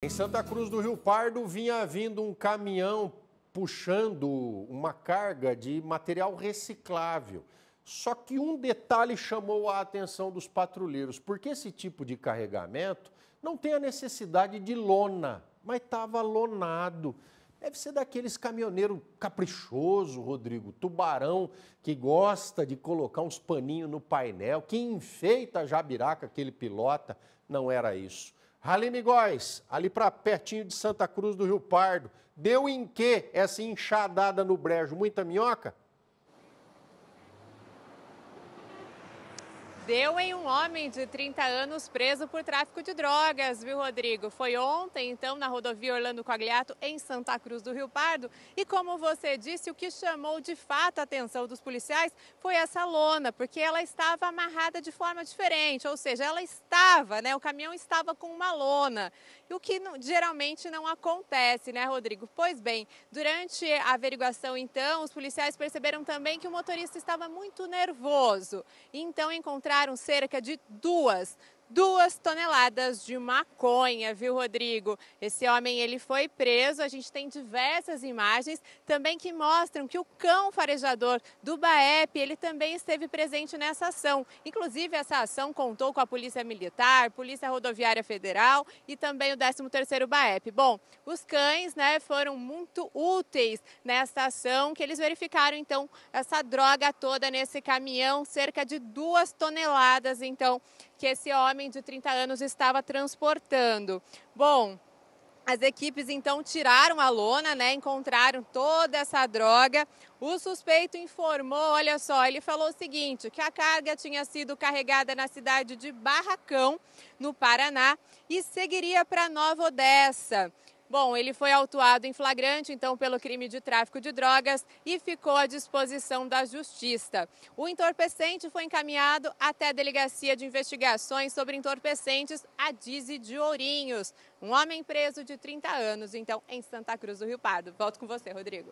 Em Santa Cruz do Rio Pardo vinha vindo um caminhão puxando uma carga de material reciclável. Só que um detalhe chamou a atenção dos patrulheiros, porque esse tipo de carregamento não tem a necessidade de lona, mas estava lonado. Deve ser daqueles caminhoneiro caprichoso, Rodrigo, tubarão, que gosta de colocar uns paninhos no painel, que enfeita a jabiraca que ele pilota. Não era isso. Halim Góes, ali para pertinho de Santa Cruz do Rio Pardo, deu em que essa enxadada no brejo? Muita minhoca? deu em um homem de 30 anos preso por tráfico de drogas, viu, Rodrigo? Foi ontem, então, na rodovia Orlando Coagliato, em Santa Cruz do Rio Pardo. E como você disse, o que chamou de fato a atenção dos policiais foi essa lona, porque ela estava amarrada de forma diferente, ou seja, ela estava, né? O caminhão estava com uma lona, o que geralmente não acontece, né, Rodrigo? Pois bem, durante a averiguação, então, os policiais perceberam também que o motorista estava muito nervoso. Então, encontraram cerca é de duas duas toneladas de maconha, viu, Rodrigo? Esse homem ele foi preso. A gente tem diversas imagens também que mostram que o cão farejador do Baep ele também esteve presente nessa ação. Inclusive essa ação contou com a polícia militar, polícia rodoviária federal e também o 13º Baep. Bom, os cães, né, foram muito úteis nessa ação que eles verificaram então essa droga toda nesse caminhão, cerca de duas toneladas, então que esse homem de 30 anos estava transportando. Bom, as equipes então tiraram a lona, né? Encontraram toda essa droga. O suspeito informou, olha só, ele falou o seguinte, que a carga tinha sido carregada na cidade de Barracão, no Paraná, e seguiria para Nova Odessa. Bom, ele foi autuado em flagrante, então, pelo crime de tráfico de drogas e ficou à disposição da justiça. O entorpecente foi encaminhado até a Delegacia de Investigações sobre Entorpecentes, a Dize de Ourinhos. Um homem preso de 30 anos, então, em Santa Cruz do Rio Pardo. Volto com você, Rodrigo.